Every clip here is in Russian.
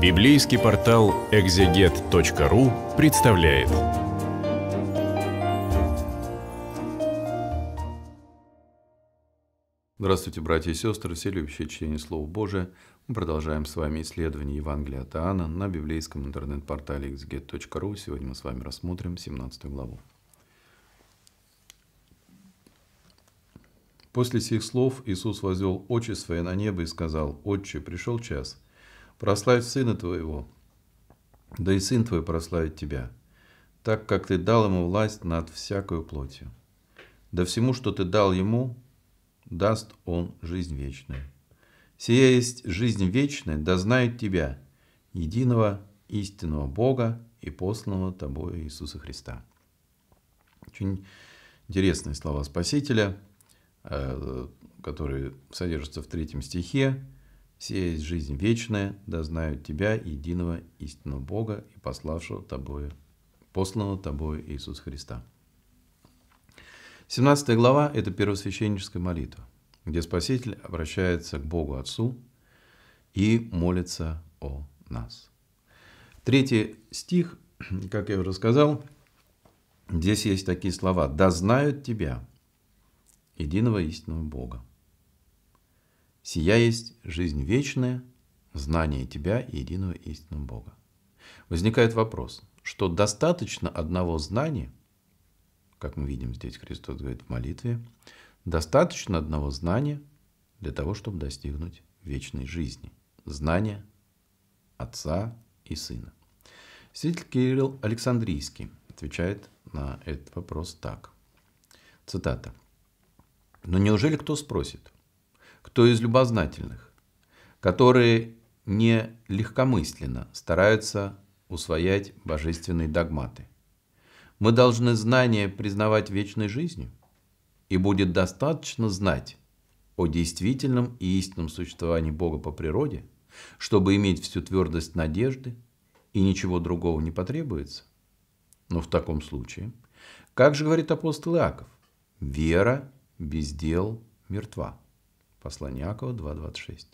Библейский портал экзегет.ру представляет. Здравствуйте, братья и сестры, все любящие чтение Слова Божия. Мы продолжаем с вами исследование Евангелия от Иоанна на библейском интернет-портале exeget.ru. Сегодня мы с вами рассмотрим 17 главу. После сих слов Иисус возвел очи свои на небо и сказал, «Отче, пришел час, прославь сына твоего, да и сын твой прославит тебя, так как ты дал ему власть над всякою плотью. Да всему, что ты дал ему, даст он жизнь вечную. Сия есть жизнь вечная, да знают тебя, единого истинного Бога и посланного тобой Иисуса Христа. Очень интересные слова Спасителя, э, которые содержатся в третьем стихе. Все есть жизнь вечная, да знают Тебя, единого истинного Бога и пославшего Тобою, посланного Тобою Иисус Христа. 17 глава – это первосвященническая молитва, где Спаситель обращается к Богу Отцу и молится о нас. Третий стих, как я уже сказал, здесь есть такие слова «Да знают Тебя, единого истинного Бога». Сия есть жизнь вечная, знание Тебя и единого истинного Бога. Возникает вопрос, что достаточно одного знания, как мы видим здесь Христос говорит в молитве, достаточно одного знания для того, чтобы достигнуть вечной жизни. Знания Отца и Сына. Святитель Кирилл Александрийский отвечает на этот вопрос так. Цитата. «Но неужели кто спросит, кто из любознательных, которые не легкомысленно стараются усвоять божественные догматы. Мы должны знания признавать вечной жизнью, и будет достаточно знать о действительном и истинном существовании Бога по природе, чтобы иметь всю твердость надежды, и ничего другого не потребуется. Но в таком случае, как же говорит апостол Иаков, вера без дел мертва. Послание Иакова 2.26.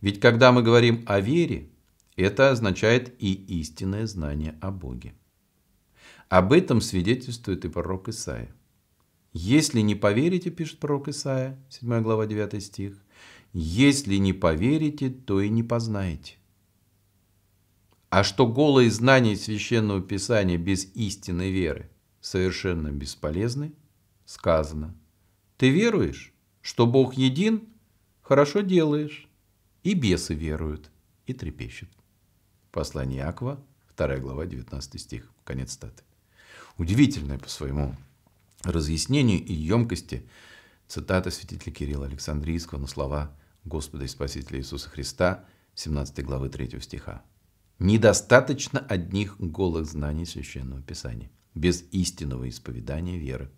Ведь когда мы говорим о вере, это означает и истинное знание о Боге. Об этом свидетельствует и пророк Исаия. «Если не поверите, — пишет пророк Исаия, 7 глава 9 стих, — если не поверите, то и не познаете. А что голые знания Священного Писания без истинной веры совершенно бесполезны, сказано. Ты веруешь? Что Бог един, хорошо делаешь. И бесы веруют, и трепещут. Послание Аква, 2 глава, 19 стих. Конец статы. Удивительное по своему разъяснению и емкости цитата святителя Кирилла Александрийского на слова Господа и Спасителя Иисуса Христа, 17 главы 3 стиха. Недостаточно одних голых знаний Священного Писания, без истинного исповедания веры.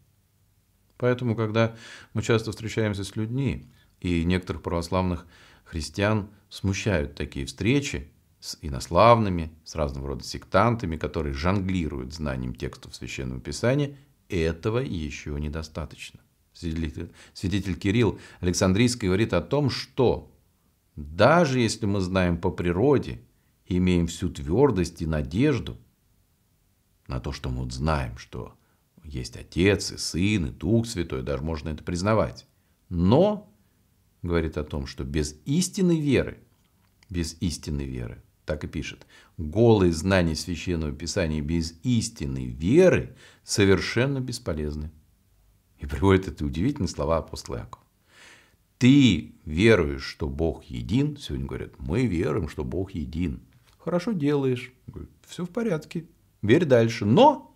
Поэтому, когда мы часто встречаемся с людьми, и некоторых православных христиан смущают такие встречи с инославными, с разного рода сектантами, которые жонглируют знанием текстов Священного Писания, этого еще недостаточно. Свидетель, свидетель Кирилл Александрийский говорит о том, что даже если мы знаем по природе, имеем всю твердость и надежду на то, что мы вот знаем, что есть Отец и Сын, и Дух Святой, даже можно это признавать. Но говорит о том, что без истинной веры, без истинной веры, так и пишет, голые знания Священного Писания без истинной веры совершенно бесполезны. И приводит это удивительные слова апостола Якова. Ты веруешь, что Бог един? Сегодня говорят, мы веруем, что Бог един. Хорошо делаешь. Говорит, все в порядке. Верь дальше. Но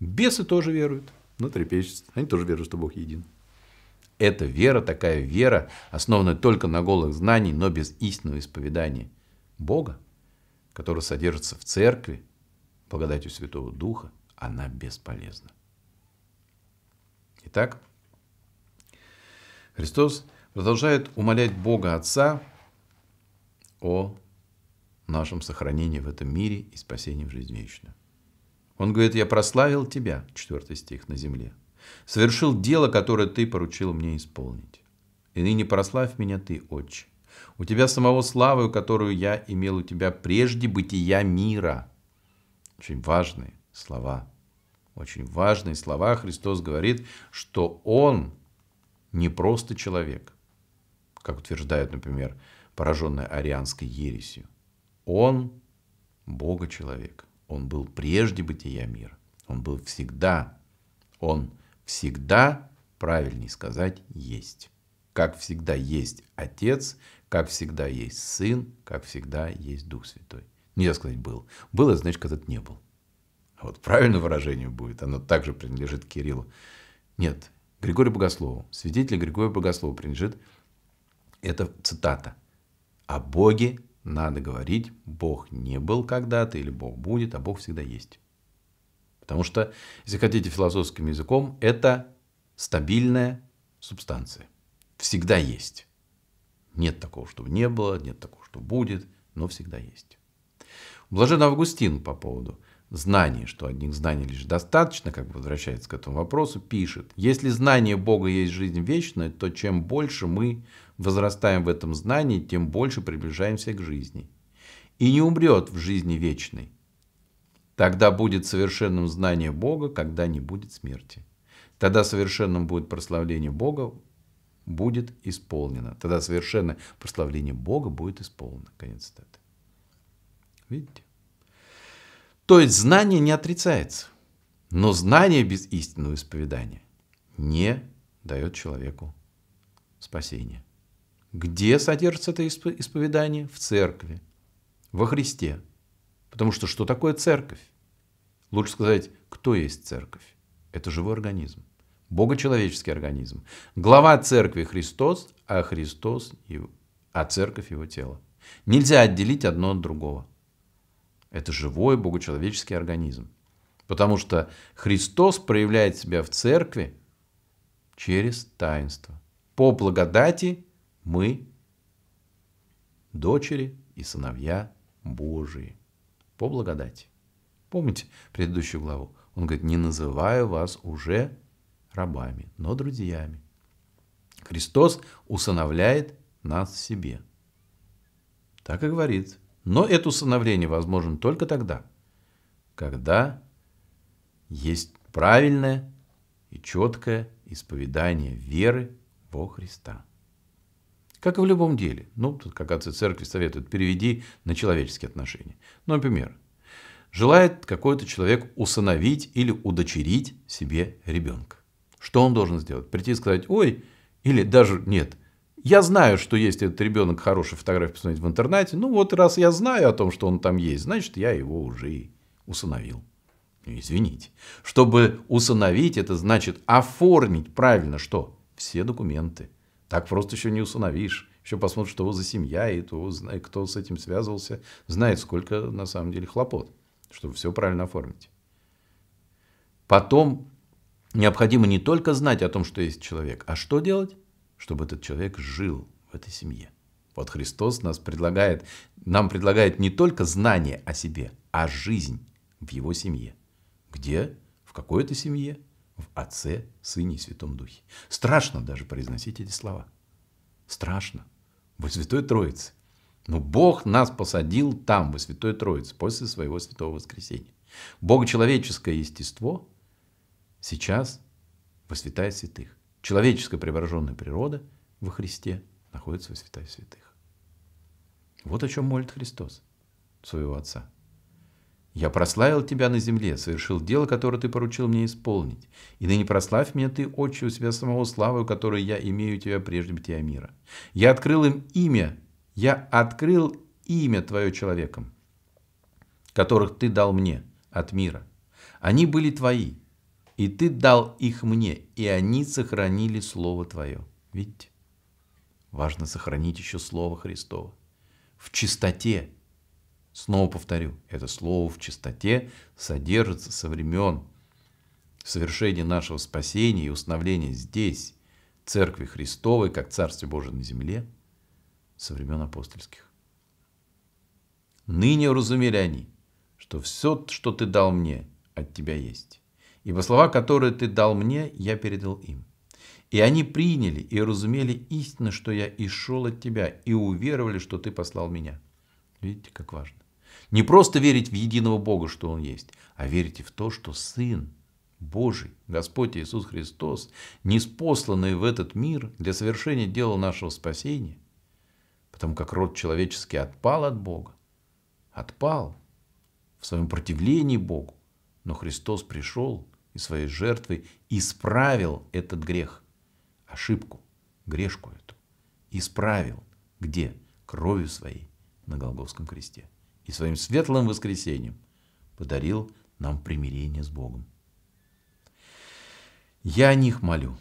Бесы тоже веруют, но ну, трепещут. Они тоже веруют, что Бог един. Эта вера, такая вера, основанная только на голых знаний, но без истинного исповедания Бога, который содержится в церкви, благодатью Святого Духа, она бесполезна. Итак, Христос продолжает умолять Бога Отца о нашем сохранении в этом мире и спасении в жизнь вечную. Он говорит, я прославил тебя, 4 стих, на земле. Совершил дело, которое ты поручил мне исполнить. И ныне прославь меня ты, отче. У тебя самого славы, которую я имел у тебя прежде бытия мира. Очень важные слова. Очень важные слова. Христос говорит, что Он не просто человек, как утверждают, например, пораженные арианской ересью. Он – Бога-человек. Он был прежде бытия мира. Он был всегда. Он всегда, правильнее сказать, есть. Как всегда есть Отец, как всегда есть Сын, как всегда есть Дух Святой. Нельзя сказать «был». Было, значит, когда-то не был. вот правильное выражение будет, оно также принадлежит Кириллу. Нет, Григорию Богослову, свидетель Григория Богослова принадлежит, это цитата, «о Боге надо говорить, Бог не был когда-то или Бог будет, а Бог всегда есть. Потому что, если хотите философским языком, это стабильная субстанция. Всегда есть. Нет такого, чтобы не было, нет такого, что будет, но всегда есть. Блажен Августин по поводу знание, что одних знаний лишь достаточно, как бы возвращается к этому вопросу, пишет, если знание Бога есть жизнь вечная, то чем больше мы возрастаем в этом знании, тем больше приближаемся к жизни. И не умрет в жизни вечной. Тогда будет совершенным знание Бога, когда не будет смерти. Тогда совершенным будет прославление Бога, будет исполнено. Тогда совершенное прославление Бога будет исполнено. Конец цитаты. Видите? То есть знание не отрицается, но знание без истинного исповедания не дает человеку спасения. Где содержится это исповедание? В церкви, во Христе. Потому что что такое церковь? Лучше сказать, кто есть церковь? Это живой организм, богочеловеческий организм. Глава церкви Христос, а Христос его, а церковь его тело. Нельзя отделить одно от другого. Это живой богочеловеческий организм. Потому что Христос проявляет себя в церкви через таинство. По благодати мы дочери и сыновья Божии. По благодати. Помните предыдущую главу? Он говорит, не называю вас уже рабами, но друзьями. Христос усыновляет нас себе. Так и говорит но это усыновление возможно только тогда, когда есть правильное и четкое исповедание веры во Христа. Как и в любом деле. Ну, тут как отцы церкви советуют, переведи на человеческие отношения. Ну, например, желает какой-то человек усыновить или удочерить себе ребенка. Что он должен сделать? Прийти и сказать «Ой!» или даже «Нет, я знаю, что есть этот ребенок, хорошая фотография посмотреть в интернете. Ну вот раз я знаю о том, что он там есть, значит, я его уже и усыновил. Ну, извините. Чтобы усыновить, это значит оформить правильно что? Все документы. Так просто еще не усыновишь. Еще посмотрим, что за семья, и то, кто с этим связывался, знает, сколько на самом деле хлопот, чтобы все правильно оформить. Потом необходимо не только знать о том, что есть человек, а что делать? чтобы этот человек жил в этой семье. Вот Христос нас предлагает, нам предлагает не только знание о себе, а жизнь в его семье. Где? В какой-то семье? В Отце, Сыне и Святом Духе. Страшно даже произносить эти слова. Страшно. Во Святой Троице. Но Бог нас посадил там, во Святой Троице, после своего Святого Воскресения. Богочеловеческое естество сейчас во святая святых человеческая преображенная природа во Христе находится во святая святых. Вот о чем молит Христос своего Отца. «Я прославил тебя на земле, совершил дело, которое ты поручил мне исполнить. И ныне прославь меня ты, Отче, у себя самого славы, которую я имею у тебя прежде бытия мира. Я открыл им имя, я открыл имя твое человеком, которых ты дал мне от мира. Они были твои, и ты дал их мне, и они сохранили Слово Твое. Видите? Важно сохранить еще Слово Христово. В чистоте. Снова повторю, это Слово в чистоте содержится со времен совершения нашего спасения и установления здесь, Церкви Христовой, как Царстве Божьем на земле, со времен апостольских. Ныне разумели они, что все, что ты дал мне, от тебя есть. Ибо слова, которые ты дал мне, я передал им. И они приняли и разумели истинно, что я и шел от тебя, и уверовали, что ты послал меня. Видите, как важно. Не просто верить в единого Бога, что Он есть, а верить в то, что Сын Божий, Господь Иисус Христос, неспосланный в этот мир для совершения дела нашего спасения, потому как род человеческий отпал от Бога, отпал в своем противлении Богу, но Христос пришел и своей жертвой исправил этот грех, ошибку, грешку эту. Исправил. Где? Кровью своей на Голговском кресте. И своим светлым воскресением подарил нам примирение с Богом. Я о них молю.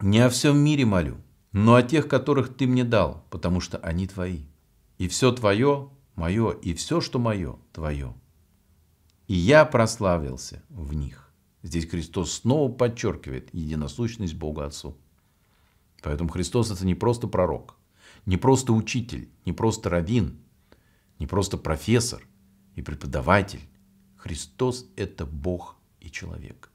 Не о всем мире молю, но о тех, которых ты мне дал, потому что они твои. И все твое – мое, и все, что мое – твое. И я прославился в них. Здесь Христос снова подчеркивает единосущность Бога Отцу. Поэтому Христос это не просто пророк, не просто учитель, не просто раввин, не просто профессор и преподаватель. Христос – это Бог и человек.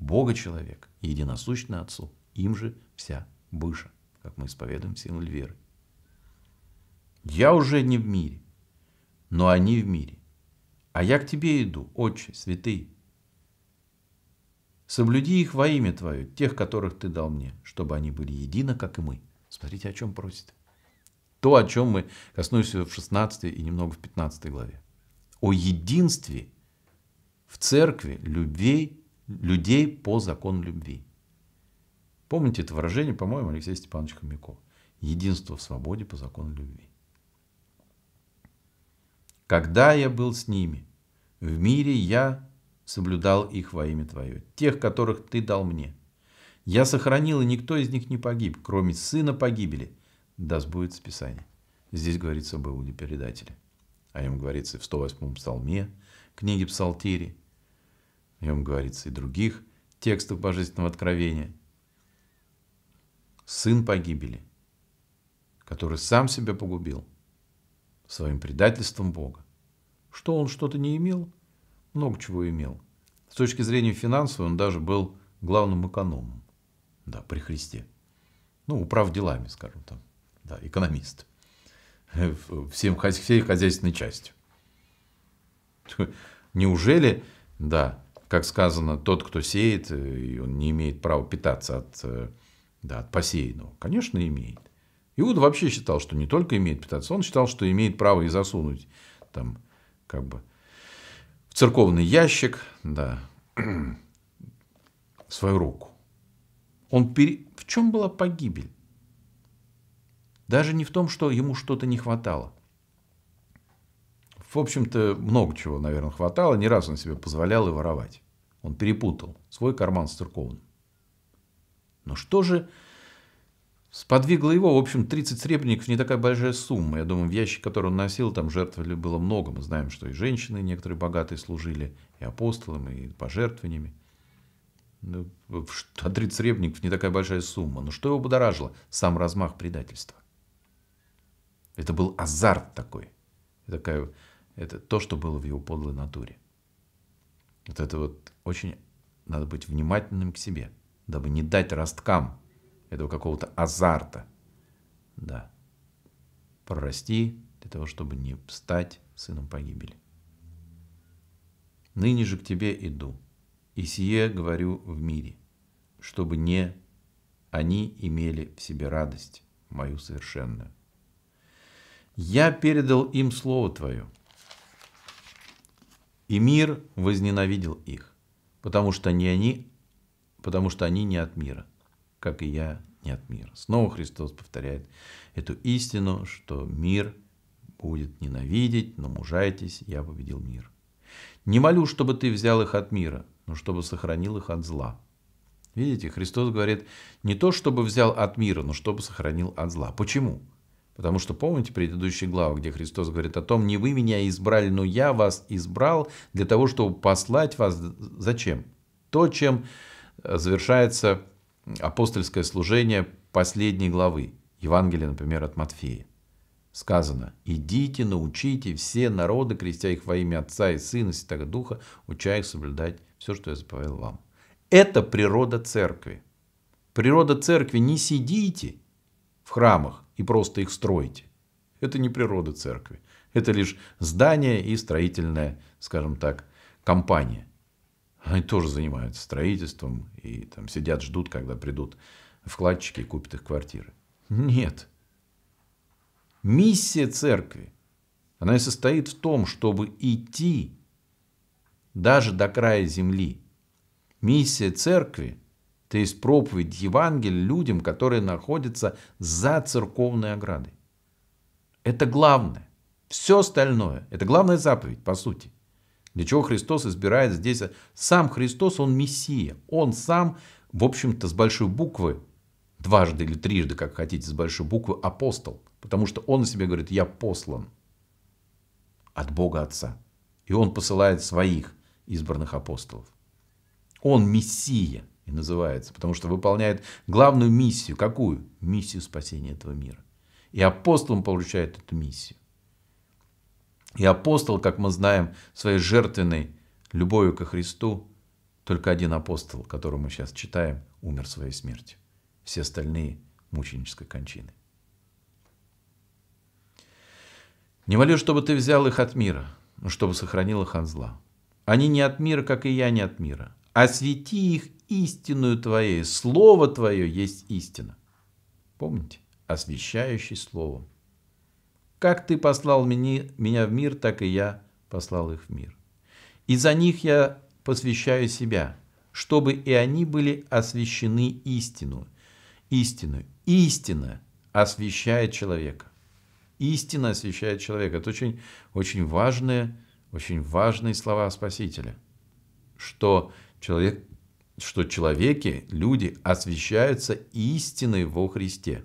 Бога человек, единосущный Отцу, им же вся Быша, как мы исповедуем Символ веры. Я уже не в мире, но они в мире. А я к тебе иду, Отче, святый, Соблюди их во имя Твое, тех, которых Ты дал мне, чтобы они были едины, как и мы. Смотрите, о чем просит. То, о чем мы коснулись в 16 и немного в 15 главе. О единстве в церкви любви людей по закону любви. Помните это выражение, по-моему, Алексея Степановича Хомякова. Единство в свободе по закону любви. Когда я был с ними, в мире я соблюдал их во имя Твое, тех, которых Ты дал мне. Я сохранил, и никто из них не погиб, кроме сына погибели. Да сбудется Писание. Здесь говорится об Иуде Передателе. О а нем говорится и в 108-м псалме, книге Псалтири. О а нем говорится и других текстов Божественного Откровения. Сын погибели, который сам себя погубил своим предательством Бога. Что он что-то не имел – много чего имел. С точки зрения финансовой он даже был главным экономом. Да, при Христе. Ну, управ делами, скажем там. Да, экономист. Всем, всей хозяйственной частью. Неужели, да, как сказано, тот, кто сеет, он не имеет права питаться от, да, от посеянного? Конечно, имеет. Иуда вообще считал, что не только имеет питаться, он считал, что имеет право и засунуть там как бы церковный ящик, да, свою руку. Он пере... В чем была погибель? Даже не в том, что ему что-то не хватало. В общем-то, много чего, наверное, хватало. Ни разу он себе позволял и воровать. Он перепутал свой карман с церковным. Но что же Сподвигло его, в общем, 30 сребреников не такая большая сумма. Я думаю, в ящик, который он носил, там жертвовали было много. Мы знаем, что и женщины некоторые богатые служили, и апостолам, и пожертвованиями. Ну, а 30 сребреников не такая большая сумма. Но ну, что его будоражило? Сам размах предательства. Это был азарт такой. Такая, это то, что было в его подлой натуре. Вот это вот очень надо быть внимательным к себе, дабы не дать росткам этого какого-то азарта. Да. Прорасти для того, чтобы не стать сыном погибели. Ныне же к тебе иду, и сие говорю в мире, чтобы не они имели в себе радость мою совершенную. Я передал им слово твое, и мир возненавидел их, потому что не они, потому что они не от мира, как и я не от мира. Снова Христос повторяет эту истину, что мир будет ненавидеть, но мужайтесь, я победил мир. Не молю, чтобы ты взял их от мира, но чтобы сохранил их от зла. Видите, Христос говорит не то, чтобы взял от мира, но чтобы сохранил от зла. Почему? Потому что помните предыдущую главу, где Христос говорит о том, не вы меня избрали, но я вас избрал для того, чтобы послать вас. Зачем? То, чем э, завершается апостольское служение последней главы, Евангелия, например, от Матфея. Сказано, идите, научите все народы, крестя их во имя Отца и Сына, и Святого Духа, уча их соблюдать все, что я заповел вам. Это природа церкви. Природа церкви не сидите в храмах и просто их стройте. Это не природа церкви. Это лишь здание и строительная, скажем так, компания – они тоже занимаются строительством и там сидят, ждут, когда придут вкладчики и купят их квартиры. Нет. Миссия церкви, она и состоит в том, чтобы идти даже до края земли. Миссия церкви – то есть проповедь Евангелия людям, которые находятся за церковной оградой. Это главное. Все остальное – это главная заповедь, по сути – для чего Христос избирает здесь? Сам Христос, он Мессия. Он сам, в общем-то, с большой буквы, дважды или трижды, как хотите, с большой буквы, апостол. Потому что он себе говорит, я послан от Бога Отца. И он посылает своих избранных апостолов. Он Мессия и называется, потому что выполняет главную миссию. Какую? Миссию спасения этого мира. И апостолом получает эту миссию. И апостол, как мы знаем, своей жертвенной любовью ко Христу, только один апостол, которого мы сейчас читаем, умер своей смертью. Все остальные – мученической кончины. Не молю, чтобы ты взял их от мира, но чтобы сохранил их от зла. Они не от мира, как и я не от мира. Освети их истинную Твоей. Слово Твое есть истина. Помните? Освящающий Словом. Как ты послал меня в мир, так и я послал их в мир. И за них я посвящаю себя, чтобы и они были освящены истину. Истину. Истина освещает человека. Истина освещает человека. Это очень, очень важные, очень важные слова Спасителя. Что, человек, что человеки, люди освещаются истиной во Христе.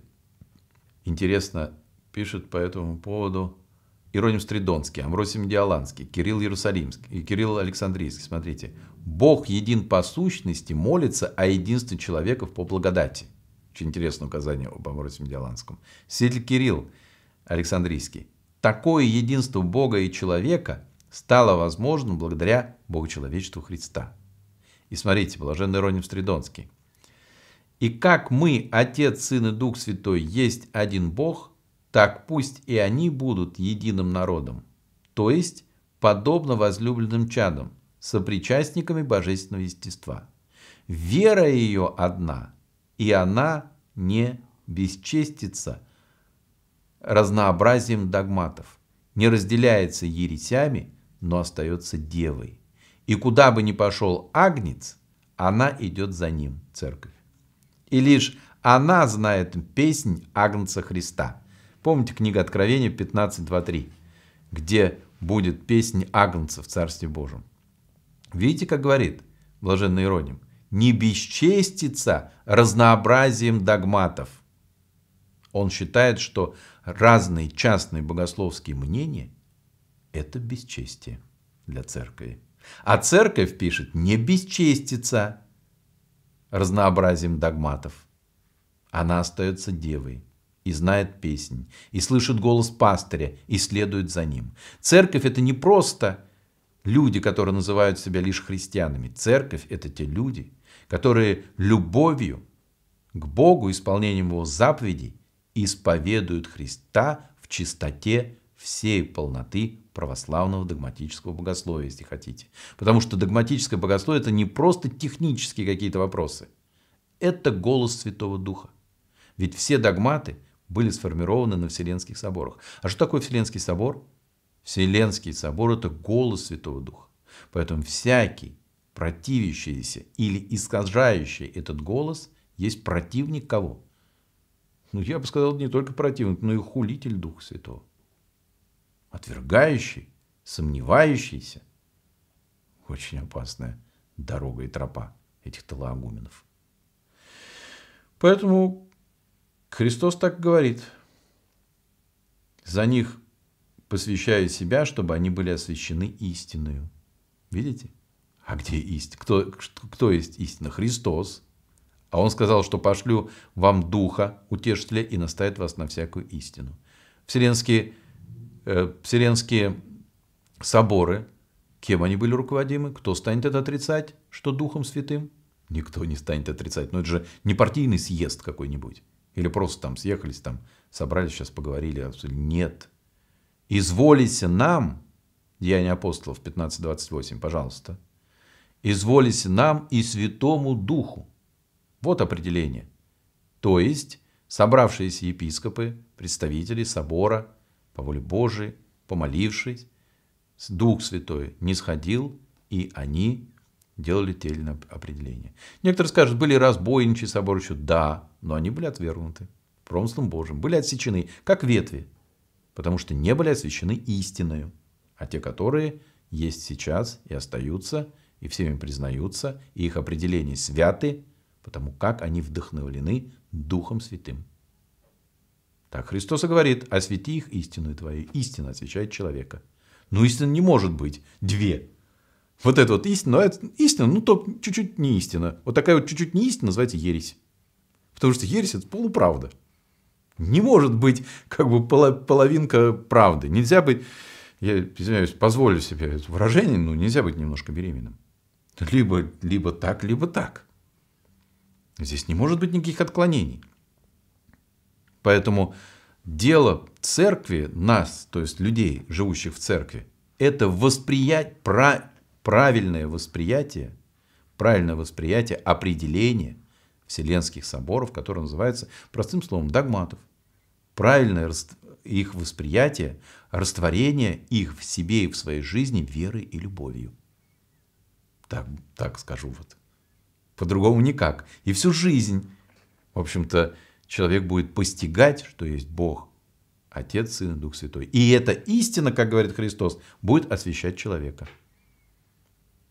Интересно, пишет по этому поводу Ироним Стридонский, Амросим Диаланский, Кирилл Иерусалимский и Кирилл Александрийский. Смотрите. Бог един по сущности молится о а единстве человеков по благодати. Очень интересное указание об Амросим Диаланском. Ситель Кирилл Александрийский. Такое единство Бога и человека стало возможным благодаря Богочеловечеству Христа. И смотрите, блаженный Ироним Стридонский. И как мы, Отец, Сын и Дух Святой, есть один Бог, так пусть и они будут единым народом, то есть подобно возлюбленным чадам, сопричастниками божественного естества. Вера ее одна, и она не бесчестится разнообразием догматов, не разделяется ересями, но остается девой. И куда бы ни пошел агнец, она идет за ним, церковь. И лишь она знает песнь Агнца Христа – Помните книга Откровения 15.2.3, где будет песня агнца в Царстве Божьем. Видите, как говорит блаженный Ироним? Не бесчестится разнообразием догматов. Он считает, что разные частные богословские мнения – это бесчестие для церкви. А церковь пишет, не бесчестится разнообразием догматов. Она остается девой и знает песнь, и слышит голос пастыря, и следует за ним. Церковь – это не просто люди, которые называют себя лишь христианами. Церковь – это те люди, которые любовью к Богу, исполнением Его заповедей, исповедуют Христа в чистоте всей полноты православного догматического богословия, если хотите. Потому что догматическое богословие – это не просто технические какие-то вопросы. Это голос Святого Духа. Ведь все догматы – были сформированы на Вселенских соборах. А что такое Вселенский собор? Вселенский собор – это голос Святого Духа. Поэтому всякий, противящийся или искажающий этот голос, есть противник кого? Ну, я бы сказал, не только противник, но и хулитель Духа Святого. Отвергающий, сомневающийся. Очень опасная дорога и тропа этих талоагуменов. Поэтому Христос так говорит. За них посвящая себя, чтобы они были освящены истинную. Видите? А где истина? Кто, кто есть истина? Христос. А он сказал, что пошлю вам Духа, Утешителя, и наставит вас на всякую истину. Вселенские, э, вселенские соборы, кем они были руководимы? Кто станет это отрицать, что Духом Святым? Никто не станет отрицать. Но это же не партийный съезд какой-нибудь. Или просто там съехались, там собрались, сейчас поговорили. Нет. Изволите нам, Деяния апостолов 15.28, пожалуйста. Изволите нам и Святому Духу. Вот определение. То есть, собравшиеся епископы, представители собора, по воле Божией, помолившись, Дух Святой не сходил, и они делали тельное определение. Некоторые скажут, были разбойничьи соборища. Да, но они были отвергнуты промыслом Божьим. Были отсечены, как ветви, потому что не были освящены истиною. А те, которые есть сейчас и остаются, и всеми признаются, и их определения святы, потому как они вдохновлены Духом Святым. Так Христос и говорит, освяти их истину твою. Истина освещает человека. Но истина не может быть две. Вот это вот истина, но это истина, ну то чуть-чуть не истина. Вот такая вот чуть-чуть не истина называется ересь. Потому что ересь – это полуправда. Не может быть как бы половинка правды. Нельзя быть, я извиняюсь, позволю себе это выражение, но нельзя быть немножко беременным. Либо, либо так, либо так. Здесь не может быть никаких отклонений. Поэтому дело церкви, нас, то есть людей, живущих в церкви, это восприять, про, правильное восприятие, правильное восприятие, определения вселенских соборов, которые называются простым словом догматов. Правильное их восприятие, растворение их в себе и в своей жизни верой и любовью. Так, так скажу вот. По-другому никак. И всю жизнь, в общем-то, человек будет постигать, что есть Бог, Отец, Сын и Дух Святой. И эта истина, как говорит Христос, будет освещать человека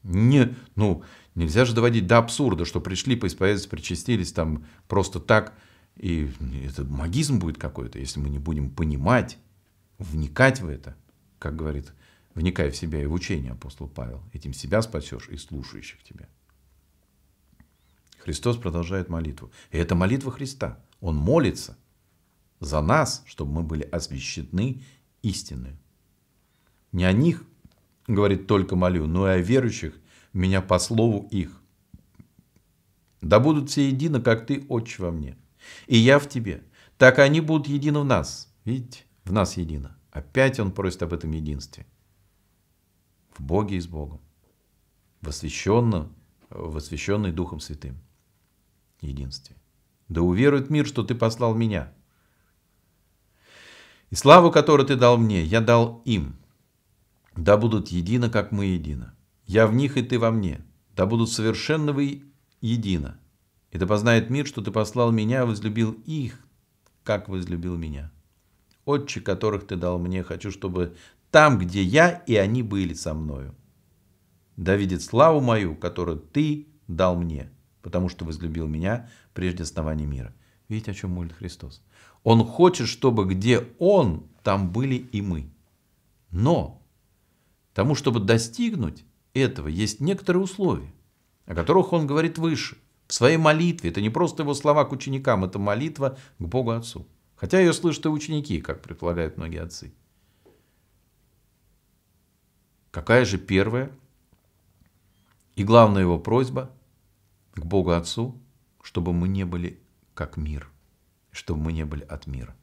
не, ну, нельзя же доводить до абсурда, что пришли, поисповедовались, причастились там просто так, и это магизм будет какой-то, если мы не будем понимать, вникать в это, как говорит, вникая в себя и в учение апостол Павел, этим себя спасешь и слушающих тебя. Христос продолжает молитву. И это молитва Христа. Он молится за нас, чтобы мы были освящены истиной. Не о них, говорит, только молю, но и о верующих меня по слову их. Да будут все едино, как ты, Отче, во мне, и я в тебе, так они будут едины в нас. Видите, в нас едино. Опять он просит об этом единстве. В Боге и с Богом. В освященном, Духом Святым. Единстве. Да уверует мир, что ты послал меня. И славу, которую ты дал мне, я дал им, да будут едино, как мы едино. Я в них, и ты во мне. Да будут совершенно вы едино. И да познает мир, что ты послал меня, возлюбил их, как возлюбил меня. Отче, которых ты дал мне, хочу, чтобы там, где я, и они были со мною. Да видит славу мою, которую ты дал мне, потому что возлюбил меня прежде основания мира. Видите, о чем молит Христос? Он хочет, чтобы где Он, там были и мы. Но Тому, чтобы достигнуть этого, есть некоторые условия, о которых он говорит выше. В своей молитве. Это не просто его слова к ученикам, это молитва к Богу Отцу. Хотя ее слышат и ученики, как предполагают многие отцы. Какая же первая и главная его просьба к Богу Отцу, чтобы мы не были как мир, чтобы мы не были от мира.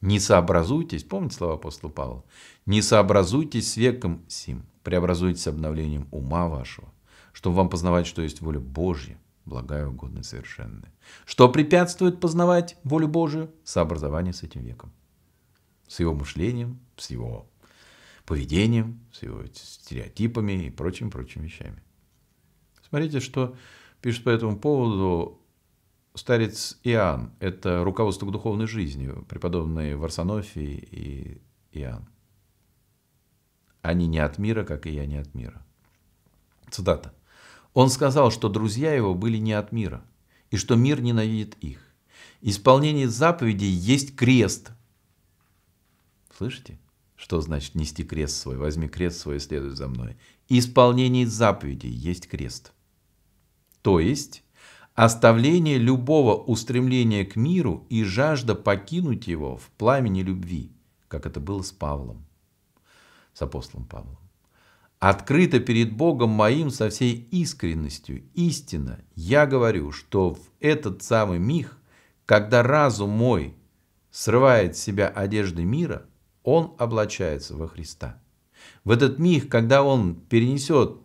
Не сообразуйтесь, помните слова апостола Павла? Не сообразуйтесь с веком сим, преобразуйтесь обновлением ума вашего, чтобы вам познавать, что есть воля Божья, благая, угодная, совершенная. Что препятствует познавать волю Божию? Сообразование с этим веком. С его мышлением, с его поведением, с его стереотипами и прочими-прочими вещами. Смотрите, что пишет по этому поводу старец Иоанн. Это руководство к духовной жизни, преподобные Варсонофий и Иоанн. Они не от мира, как и я не от мира. Цитата. Он сказал, что друзья его были не от мира, и что мир ненавидит их. Исполнение заповедей есть крест. Слышите? Что значит нести крест свой? Возьми крест свой и следуй за мной. Исполнение заповедей есть крест. То есть, оставление любого устремления к миру и жажда покинуть его в пламени любви, как это было с Павлом, с апостолом Павлом. Открыто перед Богом моим со всей искренностью, истинно, я говорю, что в этот самый миг, когда разум мой срывает с себя одежды мира, он облачается во Христа. В этот миг, когда он перенесет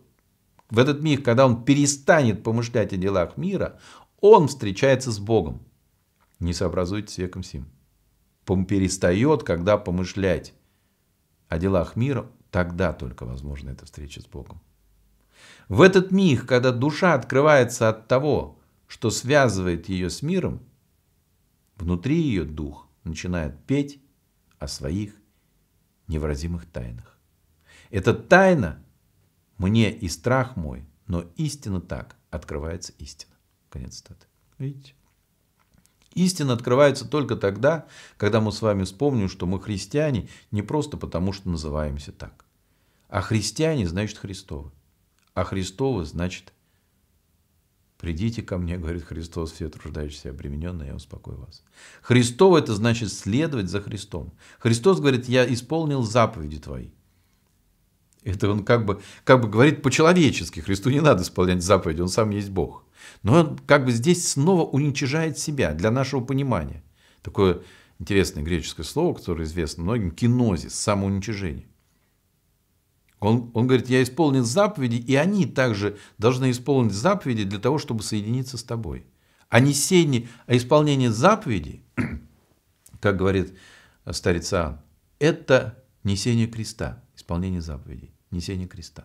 в этот миг, когда он перестанет помышлять о делах мира, он встречается с Богом. Не сообразуйте с веком сим. Перестает, когда помышлять о делах мира, тогда только возможна эта встреча с Богом. В этот миг, когда душа открывается от того, что связывает ее с миром, внутри ее дух начинает петь о своих невразимых тайнах. Эта тайна мне и страх мой, но истина так, открывается истина. Конец цитаты. Видите? Истина открывается только тогда, когда мы с вами вспомним, что мы христиане не просто потому, что называемся так. А христиане значит Христовы. А Христовы значит «Придите ко мне, — говорит Христос, — все труждающиеся обремененные, я успокою вас». Христово – это значит следовать за Христом. Христос говорит «Я исполнил заповеди твои». Это он как бы, как бы говорит по-человечески. Христу не надо исполнять заповеди, он сам есть Бог. Но он как бы здесь снова уничижает себя для нашего понимания. Такое интересное греческое слово, которое известно многим, кинозис, самоуничижение. Он, он говорит, я исполнил заповеди, и они также должны исполнить заповеди для того, чтобы соединиться с тобой. А не сеяние, а исполнение заповеди, как говорит старец Иоанн, это несение креста, исполнение заповедей несение креста.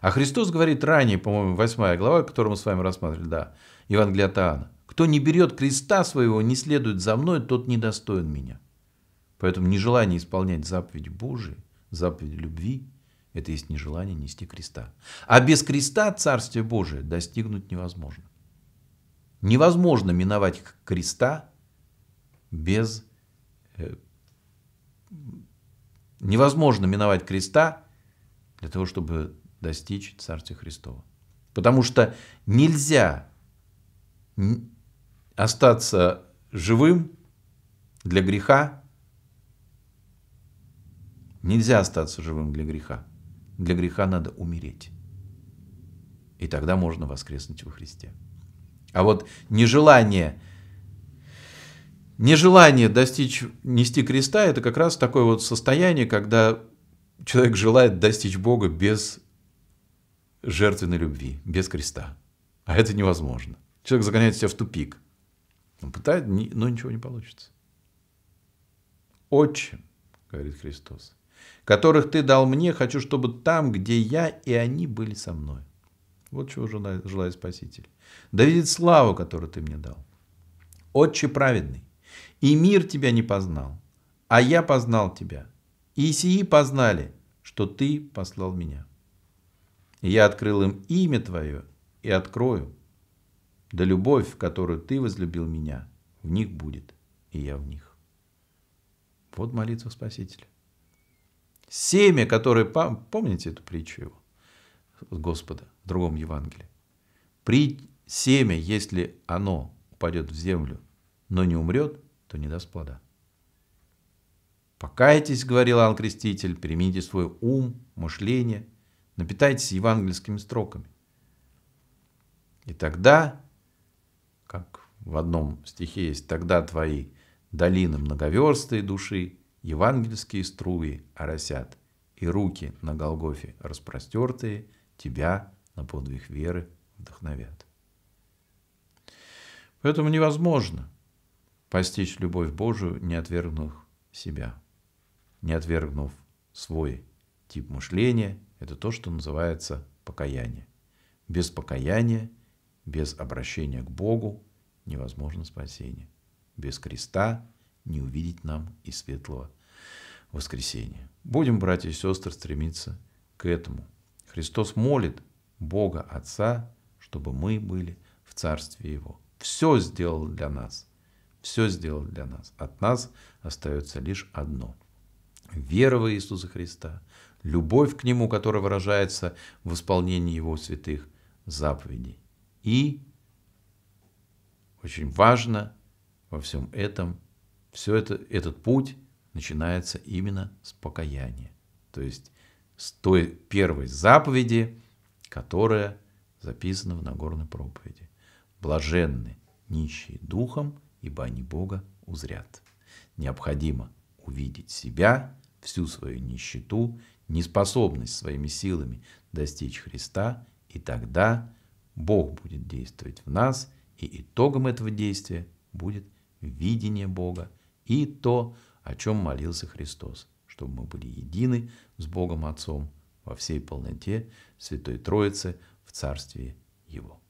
А Христос говорит ранее, по-моему, 8 глава, которую мы с вами рассматривали, да, Евангелие от Иоанна. «Кто не берет креста своего, не следует за мной, тот не достоин меня». Поэтому нежелание исполнять заповедь Божии, заповедь любви, это есть нежелание нести креста. А без креста Царствие Божие достигнуть невозможно. Невозможно миновать креста без... Э, невозможно миновать креста для того, чтобы достичь Царствия Христова. Потому что нельзя остаться живым для греха, нельзя остаться живым для греха. Для греха надо умереть. И тогда можно воскреснуть во Христе. А вот нежелание, нежелание достичь, нести креста, это как раз такое вот состояние, когда человек желает достичь Бога без жертвенной любви, без креста. А это невозможно. Человек загоняет себя в тупик. Он пытается, но ничего не получится. «Отче», — говорит Христос, — «которых ты дал мне, хочу, чтобы там, где я, и они были со мной». Вот чего желает, Спаситель. «Да видит славу, которую ты мне дал. Отче праведный, и мир тебя не познал, а я познал тебя. И сии познали, что ты послал меня. И я открыл им имя твое и открою. Да любовь, которую ты возлюбил меня, в них будет, и я в них. Вот молитва Спасителя. Семя, которое, помните эту притчу его, Господа в другом Евангелии? При семя, если оно упадет в землю, но не умрет, то не даст плода. «Покайтесь, — говорил Иоанн Креститель, — примите свой ум, мышление, напитайтесь евангельскими строками». И тогда, как в одном стихе есть, «Тогда твои долины многоверстые души, евангельские струи оросят, и руки на Голгофе распростертые тебя на подвиг веры вдохновят». Поэтому невозможно постичь любовь Божию, не отвергнув себя не отвергнув свой тип мышления, это то, что называется покаяние. Без покаяния, без обращения к Богу невозможно спасение. Без креста не увидеть нам и светлого воскресения. Будем, братья и сестры, стремиться к этому. Христос молит Бога Отца, чтобы мы были в Царстве Его. Все сделал для нас. Все сделал для нас. От нас остается лишь одно – вера в Иисуса Христа, любовь к Нему, которая выражается в исполнении Его святых заповедей. И, очень важно, во всем этом, все это, этот путь начинается именно с покаяния. То есть с той первой заповеди, которая записана в Нагорной проповеди. «Блаженны нищие духом, ибо они Бога узрят». Необходимо увидеть себя всю свою нищету, неспособность своими силами достичь Христа, и тогда Бог будет действовать в нас, и итогом этого действия будет видение Бога и то, о чем молился Христос, чтобы мы были едины с Богом Отцом во всей полноте Святой Троицы в Царстве Его.